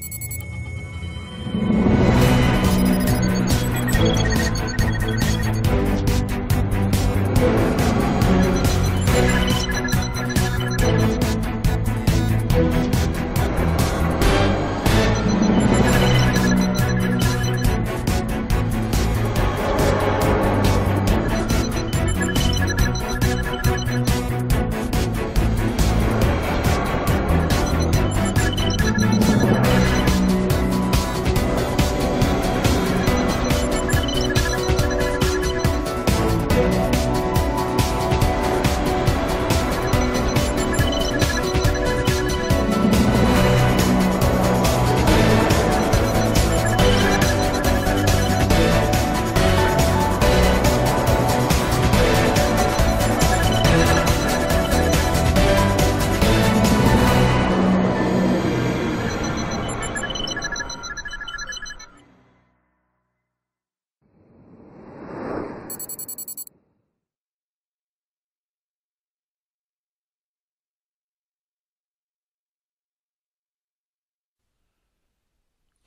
you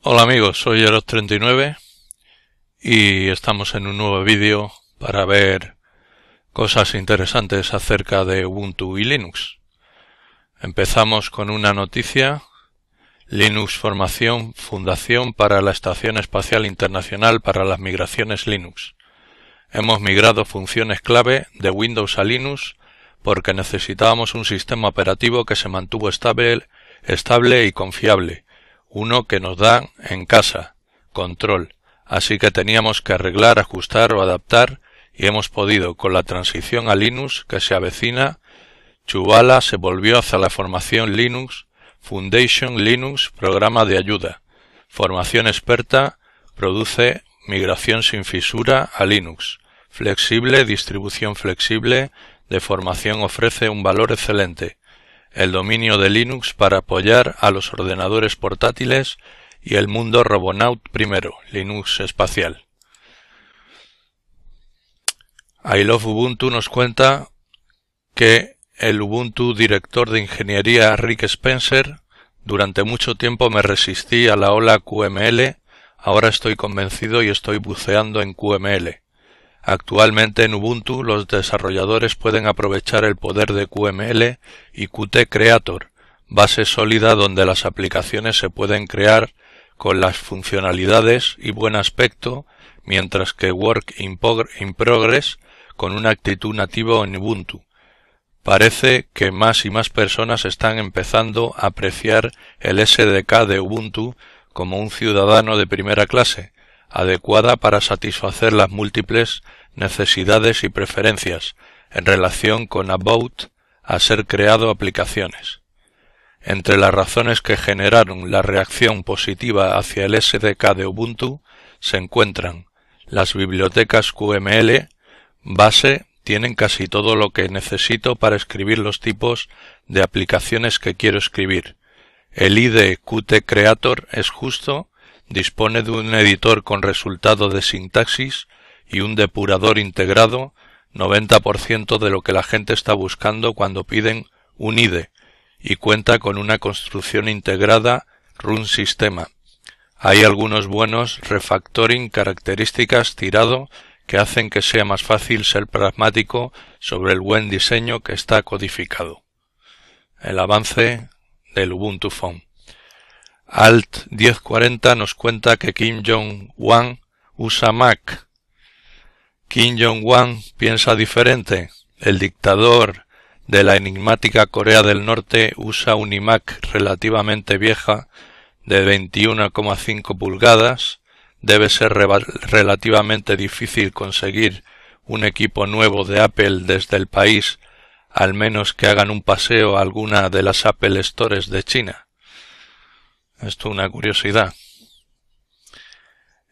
Hola amigos, soy Eros39 y estamos en un nuevo vídeo para ver cosas interesantes acerca de Ubuntu y Linux. Empezamos con una noticia. Linux Formación Fundación para la Estación Espacial Internacional para las Migraciones Linux. Hemos migrado funciones clave de Windows a Linux porque necesitábamos un sistema operativo que se mantuvo estable, estable y confiable uno que nos dan en casa, control, así que teníamos que arreglar, ajustar o adaptar y hemos podido con la transición a Linux que se avecina. Chubala se volvió hacia la formación Linux, Foundation Linux, programa de ayuda. Formación experta produce migración sin fisura a Linux. Flexible, distribución flexible de formación ofrece un valor excelente el dominio de Linux para apoyar a los ordenadores portátiles y el mundo Robonaut primero, Linux espacial. I Love Ubuntu nos cuenta que el Ubuntu director de ingeniería Rick Spencer durante mucho tiempo me resistí a la ola QML, ahora estoy convencido y estoy buceando en QML. Actualmente en Ubuntu los desarrolladores pueden aprovechar el poder de QML y Qt Creator, base sólida donde las aplicaciones se pueden crear con las funcionalidades y buen aspecto, mientras que Work in, Progress con una actitud nativa en Ubuntu. Parece que más y más personas están empezando a apreciar el SDK de Ubuntu como un ciudadano de primera clase, adecuada para satisfacer las múltiples necesidades y preferencias en relación con About a ser creado aplicaciones. Entre las razones que generaron la reacción positiva hacia el SDK de Ubuntu se encuentran las bibliotecas QML base tienen casi todo lo que necesito para escribir los tipos de aplicaciones que quiero escribir. El IDE Qt Creator es justo Dispone de un editor con resultado de sintaxis y un depurador integrado, 90% de lo que la gente está buscando cuando piden un IDE, y cuenta con una construcción integrada run sistema. Hay algunos buenos refactoring características tirado que hacen que sea más fácil ser pragmático sobre el buen diseño que está codificado. El avance del Ubuntu Phone. Alt 1040 nos cuenta que Kim Jong-un usa Mac. Kim Jong-un piensa diferente. El dictador de la enigmática Corea del Norte usa un iMac relativamente vieja de 21,5 pulgadas. Debe ser relativamente difícil conseguir un equipo nuevo de Apple desde el país, al menos que hagan un paseo a alguna de las Apple Stores de China. Esto es una curiosidad.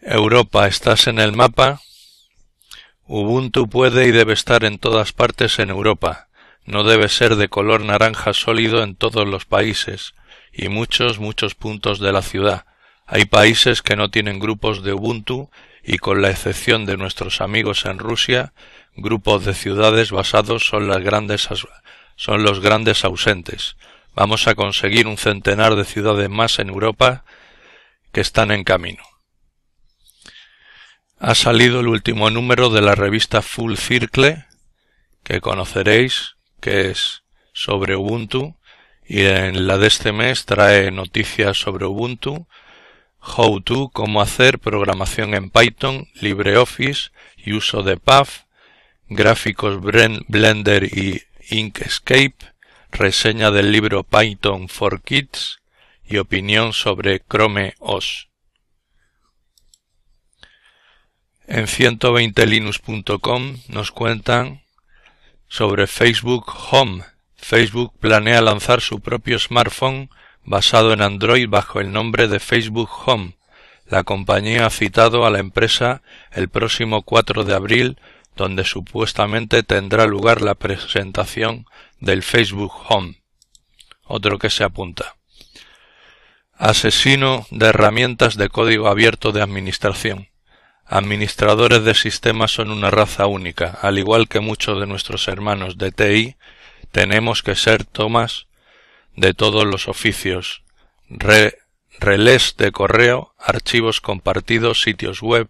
Europa, estás en el mapa. Ubuntu puede y debe estar en todas partes en Europa. No debe ser de color naranja sólido en todos los países y muchos, muchos puntos de la ciudad. Hay países que no tienen grupos de Ubuntu y con la excepción de nuestros amigos en Rusia, grupos de ciudades basados son, las grandes, son los grandes ausentes. Vamos a conseguir un centenar de ciudades más en Europa que están en camino. Ha salido el último número de la revista Full Circle, que conoceréis, que es sobre Ubuntu, y en la de este mes trae noticias sobre Ubuntu, How to, cómo hacer programación en Python, LibreOffice y uso de PAF, gráficos Blender y Inkscape, reseña del libro Python for Kids y opinión sobre Chrome OS. En 120linux.com nos cuentan sobre Facebook Home. Facebook planea lanzar su propio smartphone basado en Android bajo el nombre de Facebook Home. La compañía ha citado a la empresa el próximo 4 de abril donde supuestamente tendrá lugar la presentación del Facebook Home. Otro que se apunta. Asesino de herramientas de código abierto de administración. Administradores de sistemas son una raza única, al igual que muchos de nuestros hermanos de TI, tenemos que ser tomas de todos los oficios, relés de correo, archivos compartidos, sitios web,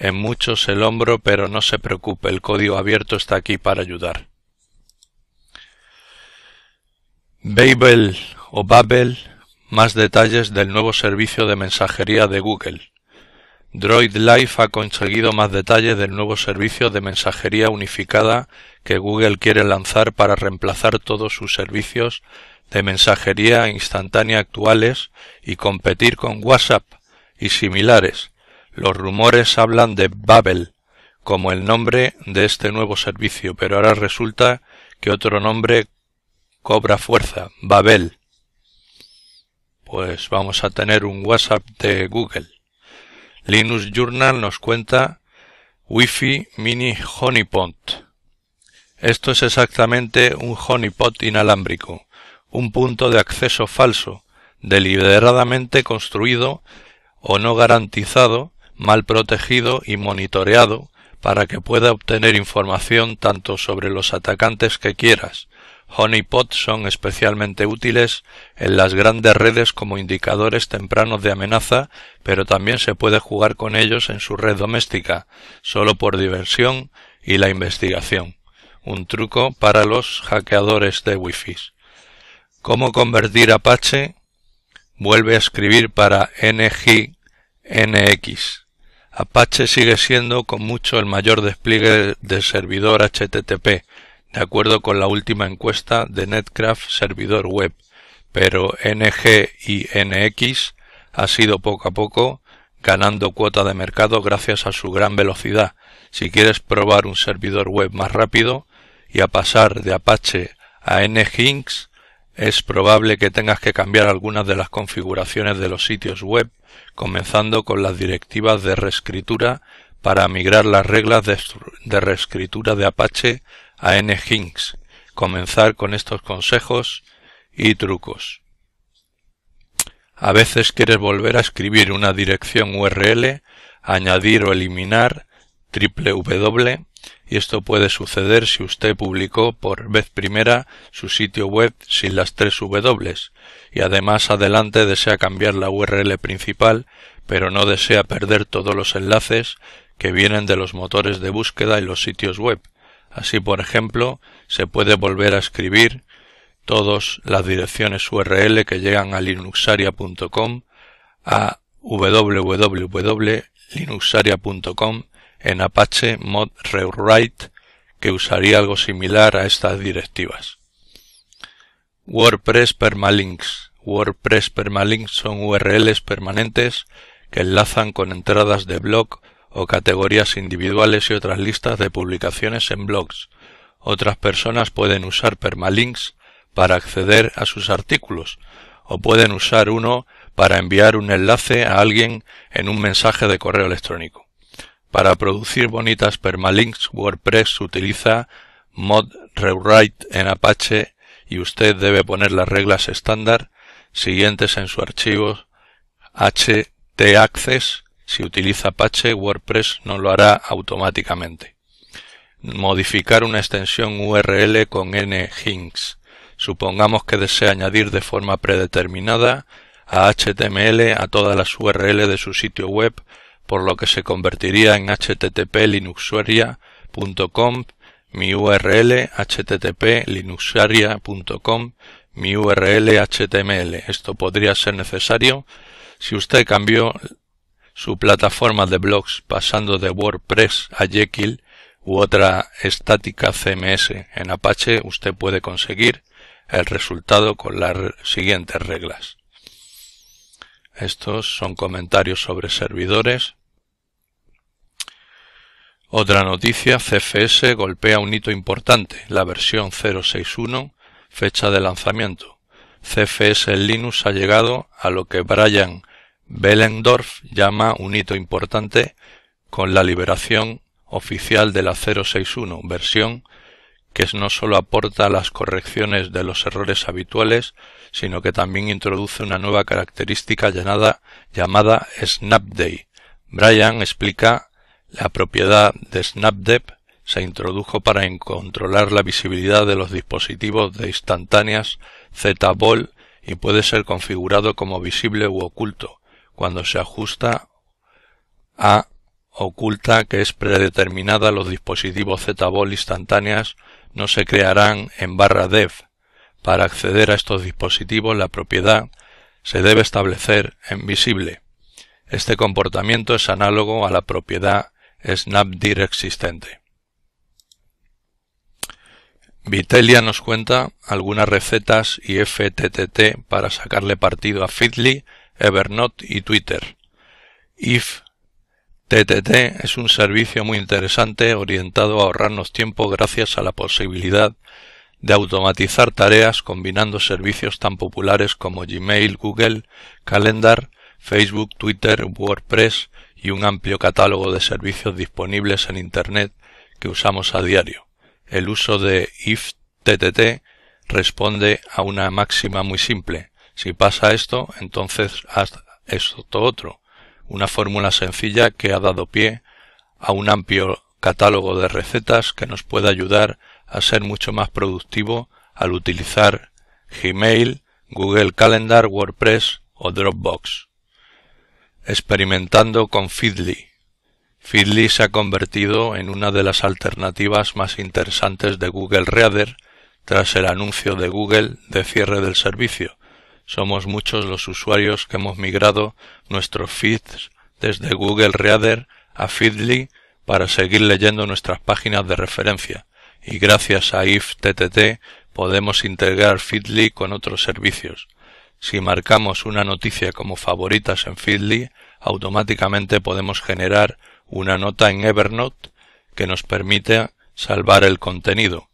en muchos el hombro, pero no se preocupe, el código abierto está aquí para ayudar. Babel o Babel, más detalles del nuevo servicio de mensajería de Google. Droid Life ha conseguido más detalles del nuevo servicio de mensajería unificada que Google quiere lanzar para reemplazar todos sus servicios de mensajería instantánea actuales y competir con WhatsApp y similares, los rumores hablan de Babel como el nombre de este nuevo servicio, pero ahora resulta que otro nombre cobra fuerza, Babel. Pues vamos a tener un WhatsApp de Google. Linux Journal nos cuenta Wi-Fi Mini Honeypot. Esto es exactamente un honeypot inalámbrico, un punto de acceso falso, deliberadamente construido o no garantizado mal protegido y monitoreado para que pueda obtener información tanto sobre los atacantes que quieras. Honeypots son especialmente útiles en las grandes redes como indicadores tempranos de amenaza, pero también se puede jugar con ellos en su red doméstica, solo por diversión y la investigación. Un truco para los hackeadores de Wi-Fi. ¿Cómo convertir Apache? Vuelve a escribir para NGNX. Apache sigue siendo con mucho el mayor despliegue de servidor HTTP, de acuerdo con la última encuesta de Netcraft Servidor Web, pero NG y NX ha sido poco a poco ganando cuota de mercado gracias a su gran velocidad. Si quieres probar un servidor web más rápido y a pasar de Apache a Nginx, es probable que tengas que cambiar algunas de las configuraciones de los sitios web, comenzando con las directivas de reescritura para migrar las reglas de, reescritura de Apache a nginx. Comenzar con estos consejos y trucos. A veces quieres volver a escribir una dirección URL, añadir o eliminar www y esto puede suceder si usted publicó por vez primera su sitio web sin las tres W y además adelante desea cambiar la URL principal pero no desea perder todos los enlaces que vienen de los motores de búsqueda y los sitios web. Así, por ejemplo, se puede volver a escribir todas las direcciones URL que llegan a linuxaria.com, a www.linuxaria.com en Apache Mod Rewrite que usaría algo similar a estas directivas. WordPress Permalinks. WordPress Permalinks son URLs permanentes que enlazan con entradas de blog o categorías individuales y otras listas de publicaciones en blogs. Otras personas pueden usar permalinks para acceder a sus artículos o pueden usar uno para enviar un enlace a alguien en un mensaje de correo electrónico. Para producir bonitas permalinks WordPress utiliza mod rewrite en Apache y usted debe poner las reglas estándar siguientes en su archivo htaccess. Si utiliza Apache, WordPress no lo hará automáticamente. Modificar una extensión URL con nginx. Supongamos que desea añadir de forma predeterminada a HTML a todas las URL de su sitio web por lo que se convertiría en http linuxaria.com, mi URL http://linuxaria.com mi URL HTML. Esto podría ser necesario si usted cambió su plataforma de blogs pasando de WordPress a Jekyll u otra estática CMS. En Apache usted puede conseguir el resultado con las siguientes reglas. Estos son comentarios sobre servidores, otra noticia, CFS golpea un hito importante, la versión 061, fecha de lanzamiento. CFS en Linux ha llegado a lo que Brian Bellendorf llama un hito importante con la liberación oficial de la 061 versión que no solo aporta las correcciones de los errores habituales, sino que también introduce una nueva característica llamada, llamada Snapday. Brian explica la propiedad de SnapDev se introdujo para controlar la visibilidad de los dispositivos de instantáneas z y puede ser configurado como visible u oculto cuando se ajusta a oculta que es predeterminada los dispositivos z instantáneas no se crearán en barra dev. Para acceder a estos dispositivos la propiedad se debe establecer en visible. Este comportamiento es análogo a la propiedad Snapdir existente. Vitelia nos cuenta algunas recetas y FTTT para sacarle partido a Feedly, Evernote y Twitter. If TTT es un servicio muy interesante orientado a ahorrarnos tiempo gracias a la posibilidad de automatizar tareas combinando servicios tan populares como Gmail, Google, Calendar, Facebook, Twitter, WordPress, y un amplio catálogo de servicios disponibles en Internet que usamos a diario. El uso de ifttt responde a una máxima muy simple. Si pasa esto, entonces haz esto otro. Una fórmula sencilla que ha dado pie a un amplio catálogo de recetas que nos puede ayudar a ser mucho más productivo al utilizar Gmail, Google Calendar, WordPress o Dropbox experimentando con Feedly Feedly se ha convertido en una de las alternativas más interesantes de Google Reader tras el anuncio de Google de cierre del servicio. Somos muchos los usuarios que hemos migrado nuestros feeds desde Google Reader a Feedly para seguir leyendo nuestras páginas de referencia y gracias a IFTTT podemos integrar Feedly con otros servicios. Si marcamos una noticia como favoritas en Feedly, automáticamente podemos generar una nota en Evernote que nos permite salvar el contenido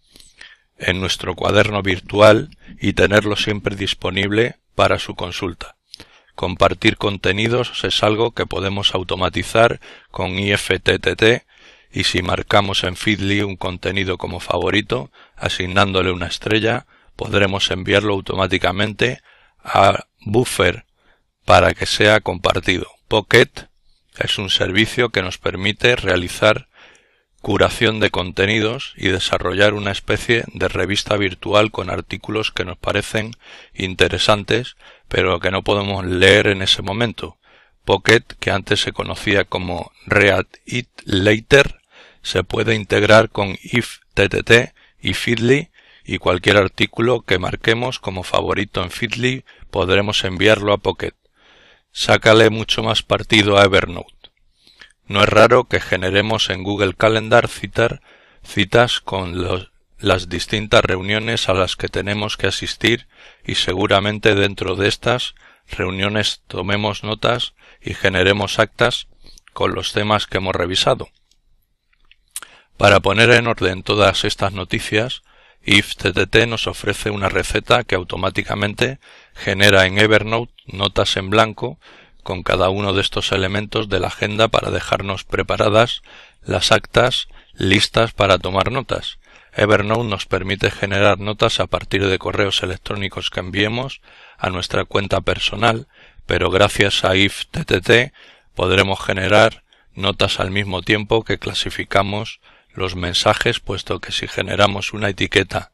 en nuestro cuaderno virtual y tenerlo siempre disponible para su consulta. Compartir contenidos es algo que podemos automatizar con IFTTT y si marcamos en Feedly un contenido como favorito, asignándole una estrella, podremos enviarlo automáticamente a Buffer para que sea compartido. Pocket es un servicio que nos permite realizar curación de contenidos y desarrollar una especie de revista virtual con artículos que nos parecen interesantes pero que no podemos leer en ese momento. Pocket, que antes se conocía como Read It Later, se puede integrar con IfTTT y Feedly y cualquier artículo que marquemos como favorito en Feedly podremos enviarlo a Pocket. Sácale mucho más partido a Evernote. No es raro que generemos en Google Calendar citar, citas con las distintas reuniones a las que tenemos que asistir y seguramente dentro de estas reuniones tomemos notas y generemos actas con los temas que hemos revisado. Para poner en orden todas estas noticias, IFTTT nos ofrece una receta que automáticamente genera en Evernote notas en blanco con cada uno de estos elementos de la agenda para dejarnos preparadas las actas listas para tomar notas. Evernote nos permite generar notas a partir de correos electrónicos que enviemos a nuestra cuenta personal, pero gracias a IFTTT podremos generar notas al mismo tiempo que clasificamos los mensajes, puesto que si generamos una etiqueta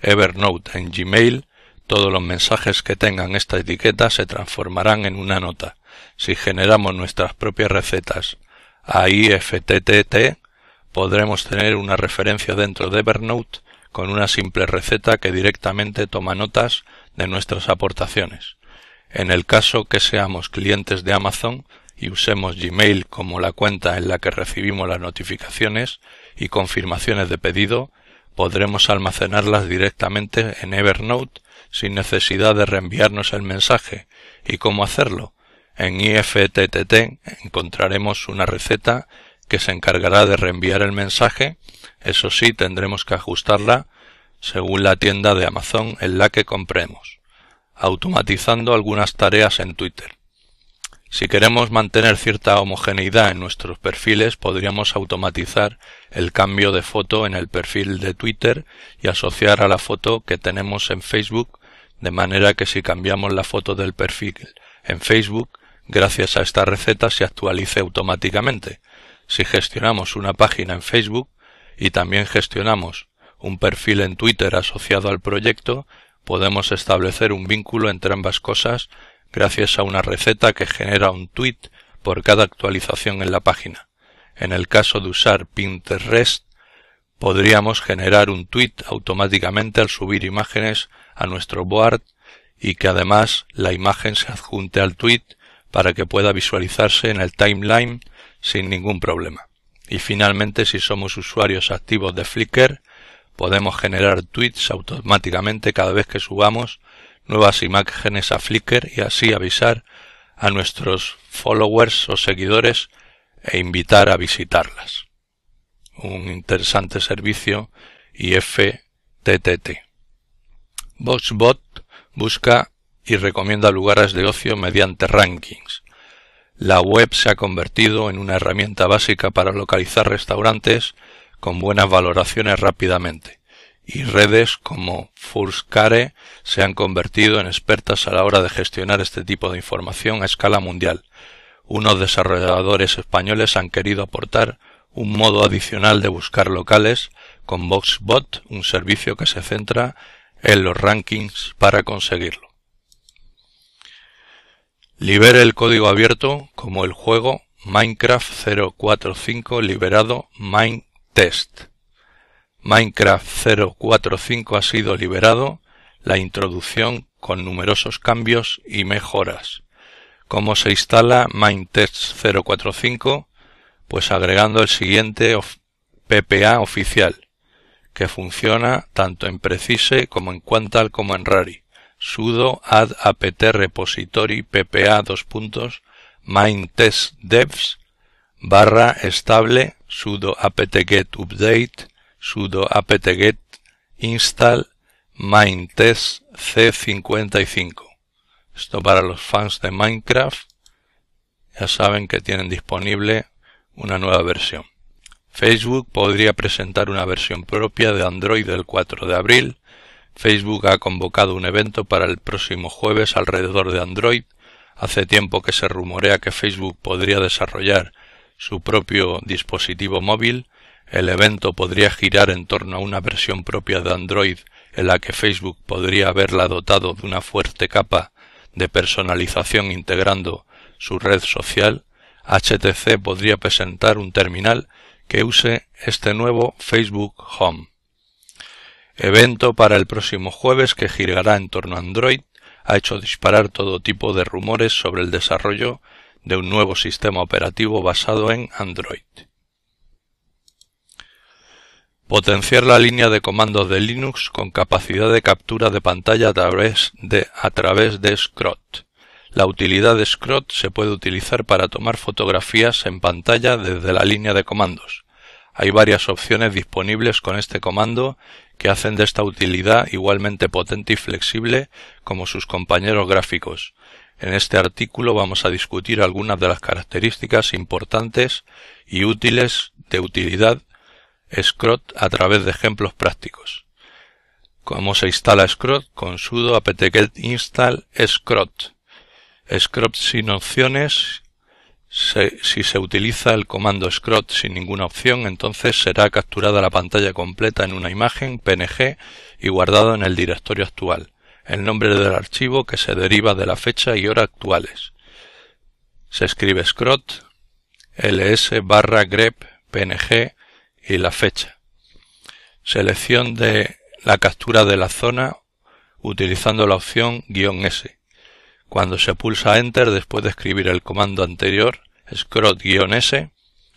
Evernote en Gmail, todos los mensajes que tengan esta etiqueta se transformarán en una nota. Si generamos nuestras propias recetas a IFTTT, podremos tener una referencia dentro de Evernote con una simple receta que directamente toma notas de nuestras aportaciones. En el caso que seamos clientes de Amazon y usemos Gmail como la cuenta en la que recibimos las notificaciones y confirmaciones de pedido, podremos almacenarlas directamente en Evernote sin necesidad de reenviarnos el mensaje. ¿Y cómo hacerlo? En IFTTT encontraremos una receta que se encargará de reenviar el mensaje. Eso sí, tendremos que ajustarla según la tienda de Amazon en la que compremos, automatizando algunas tareas en Twitter. Si queremos mantener cierta homogeneidad en nuestros perfiles, podríamos automatizar el cambio de foto en el perfil de Twitter y asociar a la foto que tenemos en Facebook de manera que si cambiamos la foto del perfil en Facebook, gracias a esta receta se actualice automáticamente. Si gestionamos una página en Facebook y también gestionamos un perfil en Twitter asociado al proyecto, podemos establecer un vínculo entre ambas cosas gracias a una receta que genera un tweet por cada actualización en la página. En el caso de usar Pinterest, Podríamos generar un tweet automáticamente al subir imágenes a nuestro board y que además la imagen se adjunte al tweet para que pueda visualizarse en el timeline sin ningún problema. Y finalmente, si somos usuarios activos de Flickr, podemos generar tweets automáticamente cada vez que subamos nuevas imágenes a Flickr y así avisar a nuestros followers o seguidores e invitar a visitarlas un interesante servicio y FTTT. Voxbot busca y recomienda lugares de ocio mediante rankings. La web se ha convertido en una herramienta básica para localizar restaurantes con buenas valoraciones rápidamente y redes como Furscare se han convertido en expertas a la hora de gestionar este tipo de información a escala mundial. Unos desarrolladores españoles han querido aportar un modo adicional de buscar locales con VoxBot, un servicio que se centra en los rankings para conseguirlo. Libere el código abierto como el juego Minecraft 045 liberado MineTest. Minecraft 045 ha sido liberado, la introducción con numerosos cambios y mejoras. Cómo se instala MineTest 045 pues agregando el siguiente PPA oficial, que funciona tanto en Precise como en Quantal como en Rari, sudo add apt repository ppa dos puntos main devs barra estable sudo apt-get update sudo apt-get install main c55. Esto para los fans de Minecraft. Ya saben que tienen disponible una nueva versión. Facebook podría presentar una versión propia de Android el 4 de abril. Facebook ha convocado un evento para el próximo jueves alrededor de Android. Hace tiempo que se rumorea que Facebook podría desarrollar su propio dispositivo móvil. El evento podría girar en torno a una versión propia de Android en la que Facebook podría haberla dotado de una fuerte capa de personalización integrando su red social HTC podría presentar un terminal que use este nuevo Facebook Home. Evento para el próximo jueves que girará en torno a Android ha hecho disparar todo tipo de rumores sobre el desarrollo de un nuevo sistema operativo basado en Android. Potenciar la línea de comandos de Linux con capacidad de captura de pantalla a través de, a través de Scrot. La utilidad Scrot se puede utilizar para tomar fotografías en pantalla desde la línea de comandos. Hay varias opciones disponibles con este comando que hacen de esta utilidad igualmente potente y flexible como sus compañeros gráficos. En este artículo vamos a discutir algunas de las características importantes y útiles de utilidad Scrot a través de ejemplos prácticos. Cómo se instala Scrot con sudo apt-get install scrot. Scrot sin opciones. si se utiliza el comando scrot sin ninguna opción, entonces será capturada la pantalla completa en una imagen PNG y guardado en el directorio actual, el nombre del archivo que se deriva de la fecha y hora actuales. Se escribe scrot ls barra grep png y la fecha. Selección de la captura de la zona utilizando la opción guión S. Cuando se pulsa Enter después de escribir el comando anterior, scrot-s,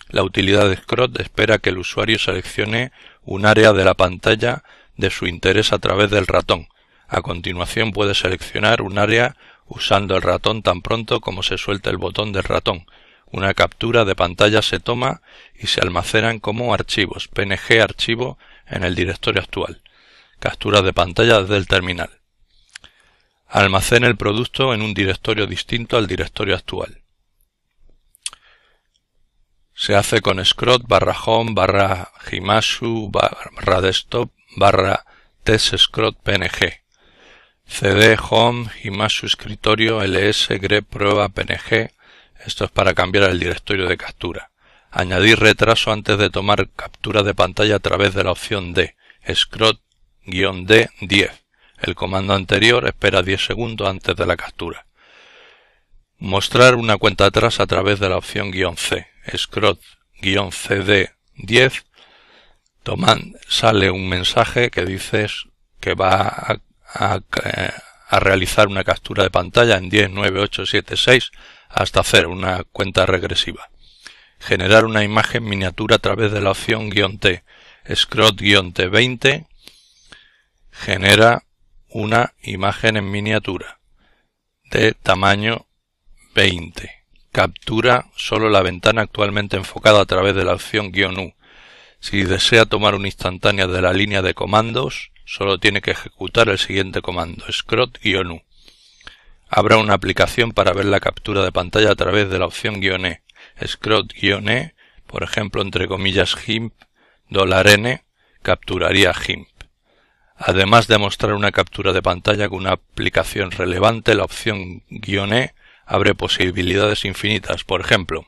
la utilidad de scrot espera que el usuario seleccione un área de la pantalla de su interés a través del ratón. A continuación puede seleccionar un área usando el ratón tan pronto como se suelta el botón del ratón. Una captura de pantalla se toma y se almacenan como archivos, PNG archivo en el directorio actual. Captura de pantalla desde el terminal. Almacena el producto en un directorio distinto al directorio actual. Se hace con scrot barra home barra himasu barra desktop barra test scrot png cd home himasu escritorio ls grep prueba png esto es para cambiar el directorio de captura. Añadir retraso antes de tomar captura de pantalla a través de la opción D, scrot-D10. El comando anterior espera 10 segundos antes de la captura. Mostrar una cuenta atrás a través de la opción "-c". Scrot-cd10 sale un mensaje que dices que va a, realizar una captura de pantalla en 10, 9, 8, 7, 6 hasta hacer una cuenta regresiva. Generar una imagen miniatura a través de la opción "-t". Scrot-t20 genera una imagen en miniatura de tamaño 20. Captura solo la ventana actualmente enfocada a través de la opción "-u". Si desea tomar una instantánea de la línea de comandos, solo tiene que ejecutar el siguiente comando scrot-u. Habrá una aplicación para ver la captura de pantalla a través de la opción "-e". Scrot-e, por ejemplo, entre comillas gimp $n, capturaría gimp. Además de mostrar una captura de pantalla con una aplicación relevante, la opción E abre posibilidades infinitas. Por ejemplo,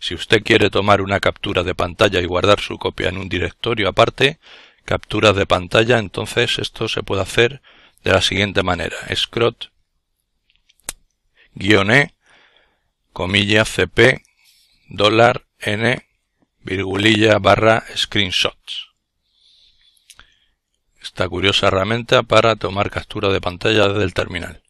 si usted quiere tomar una captura de pantalla y guardar su copia en un directorio aparte, captura de pantalla, entonces esto se puede hacer de la siguiente manera. Scrot guión e comilla cp dólar n virgulilla barra screenshots esta curiosa herramienta para tomar captura de pantalla desde el terminal.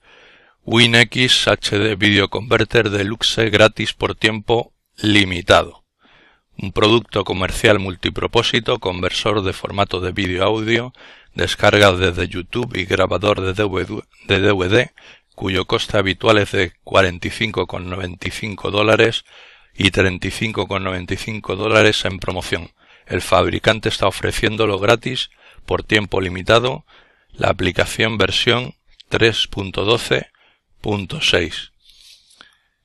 WinX HD Video Converter Deluxe gratis por tiempo limitado. Un producto comercial multipropósito, conversor de formato de vídeo audio, descarga desde YouTube y grabador de de DVD cuyo coste habitual es de 45,95 dólares y 35,95 dólares en promoción. El fabricante está ofreciéndolo gratis por tiempo limitado la aplicación versión 3.12.6.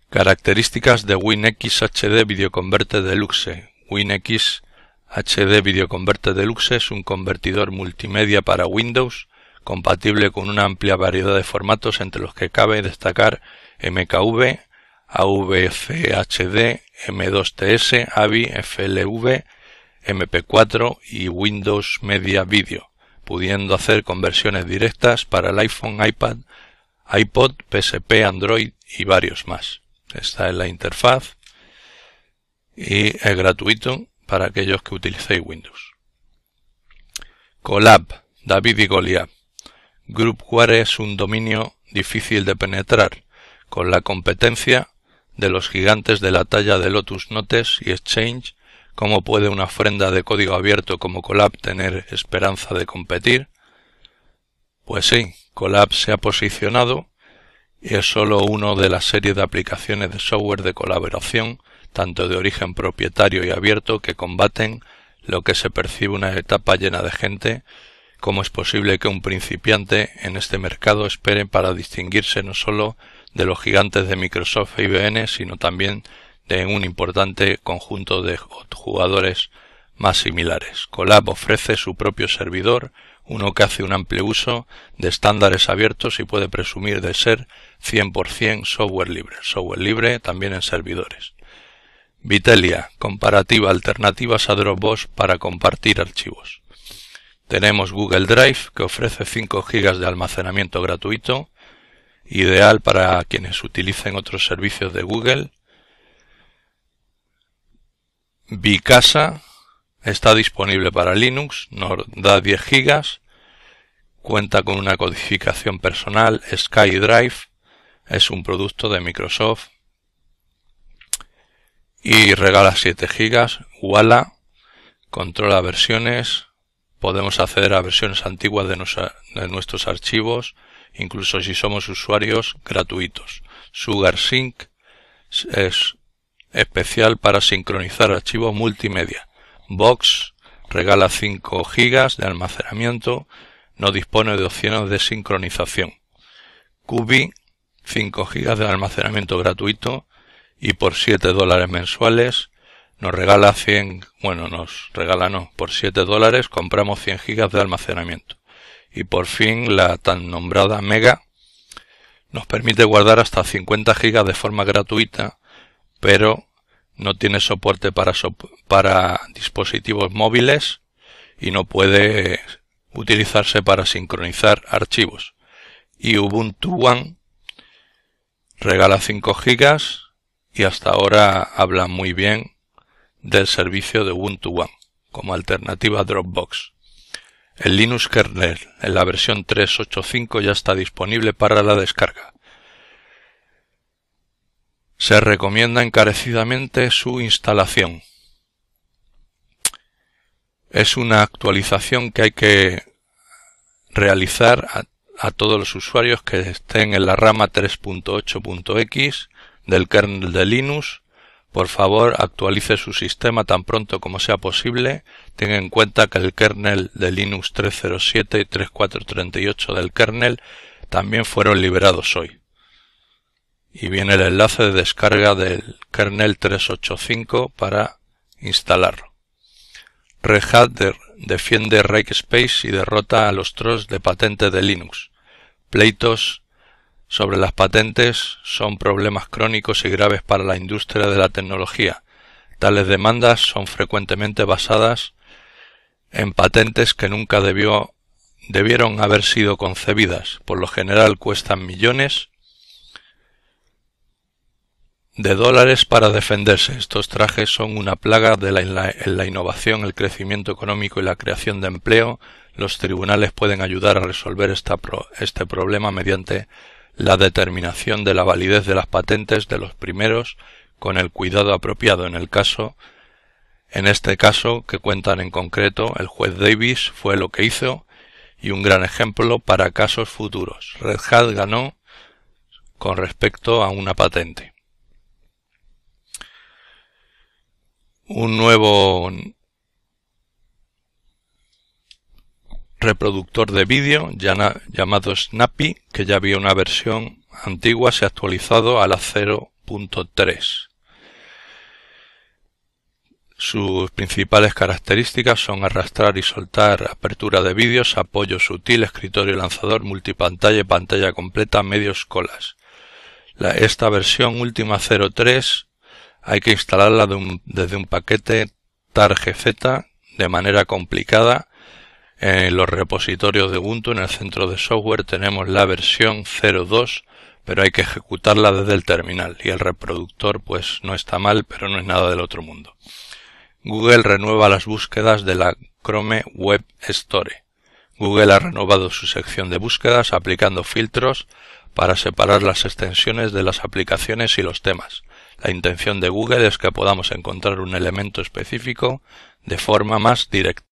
Características de WinX HD Video Converter Deluxe. WinX HD Video Converter Deluxe es un convertidor multimedia para Windows compatible con una amplia variedad de formatos entre los que cabe destacar MKV, AVFHD, M2TS, AVI, FLV, MP4 y Windows Media Video, pudiendo hacer conversiones directas para el iPhone, iPad, iPod, PSP, Android y varios más. Está en la interfaz y es gratuito para aquellos que utilicéis Windows. Colab, David y Goliath. Groupware es un dominio difícil de penetrar, con la competencia de los gigantes de la talla de Lotus Notes y Exchange ¿Cómo puede una ofrenda de código abierto como Colab tener esperanza de competir? Pues sí, Colab se ha posicionado y es solo uno de la serie de aplicaciones de software de colaboración, tanto de origen propietario y abierto, que combaten lo que se percibe una etapa llena de gente, cómo es posible que un principiante en este mercado espere para distinguirse no solo de los gigantes de Microsoft e IBM, sino también en un importante conjunto de jugadores más similares. Colab ofrece su propio servidor, uno que hace un amplio uso de estándares abiertos y puede presumir de ser 100% software libre. Software libre también en servidores. Vitelia, comparativa alternativas a Dropbox para compartir archivos. Tenemos Google Drive que ofrece 5 GB de almacenamiento gratuito, ideal para quienes utilicen otros servicios de Google Vicasa está disponible para Linux, nos da 10 GB, cuenta con una codificación personal SkyDrive, es un producto de Microsoft y regala 7 GB, wala, controla versiones, podemos acceder a versiones antiguas de, de nuestros archivos, incluso si somos usuarios gratuitos. SugarSync es especial para sincronizar archivos multimedia. Box regala 5 GB de almacenamiento, no dispone de opciones de sincronización. Cubi 5 GB de almacenamiento gratuito y por 7 dólares mensuales nos regala 100, bueno, nos regala no, por 7 dólares compramos 100 GB de almacenamiento. Y por fin la tan nombrada Mega nos permite guardar hasta 50 GB de forma gratuita pero no tiene soporte para, dispositivos móviles y no puede utilizarse para sincronizar archivos. Y Ubuntu One regala 5 GB y hasta ahora habla muy bien del servicio de Ubuntu One como alternativa a Dropbox. El Linux kernel en la versión 3.8.5 ya está disponible para la descarga. Se recomienda encarecidamente su instalación. Es una actualización que hay que realizar a, todos los usuarios que estén en la rama 3.8.x del kernel de Linux. Por favor, actualice su sistema tan pronto como sea posible. Tenga en cuenta que el kernel de Linux 3.07 y 3.4.38 del kernel también fueron liberados hoy y viene el enlace de descarga del kernel 385 para instalarlo. Red Hat defiende Rakespace y derrota a los trolls de patentes de Linux. Pleitos sobre las patentes son problemas crónicos y graves para la industria de la tecnología. Tales demandas son frecuentemente basadas en patentes que nunca debió, debieron haber sido concebidas. Por lo general cuestan millones de dólares para defenderse. Estos trajes son una plaga de la, en, la, innovación, el crecimiento económico y la creación de empleo. Los tribunales pueden ayudar a resolver esta este problema mediante la determinación de la validez de las patentes de los primeros con el cuidado apropiado en el caso en este caso que cuentan en concreto el juez Davis fue lo que hizo y un gran ejemplo para casos futuros. Red Hat ganó con respecto a una patente. un nuevo reproductor de vídeo llamado Snappy, que ya había una versión antigua, se ha actualizado a la 0.3. Sus principales características son arrastrar y soltar, apertura de vídeos, apoyo sutil, escritorio lanzador, multipantalla, pantalla completa, medios colas. esta versión última 03 hay que instalarla desde un paquete targz de manera complicada. En los repositorios de Ubuntu, en el centro de software, tenemos la versión 02, pero hay que ejecutarla desde el terminal y el reproductor pues no está mal, pero no es nada del otro mundo. Google renueva las búsquedas de la Chrome Web Store. Google ha renovado su sección de búsquedas aplicando filtros para separar las extensiones de las aplicaciones y los temas. La intención de Google es que podamos encontrar un elemento específico de forma más directa.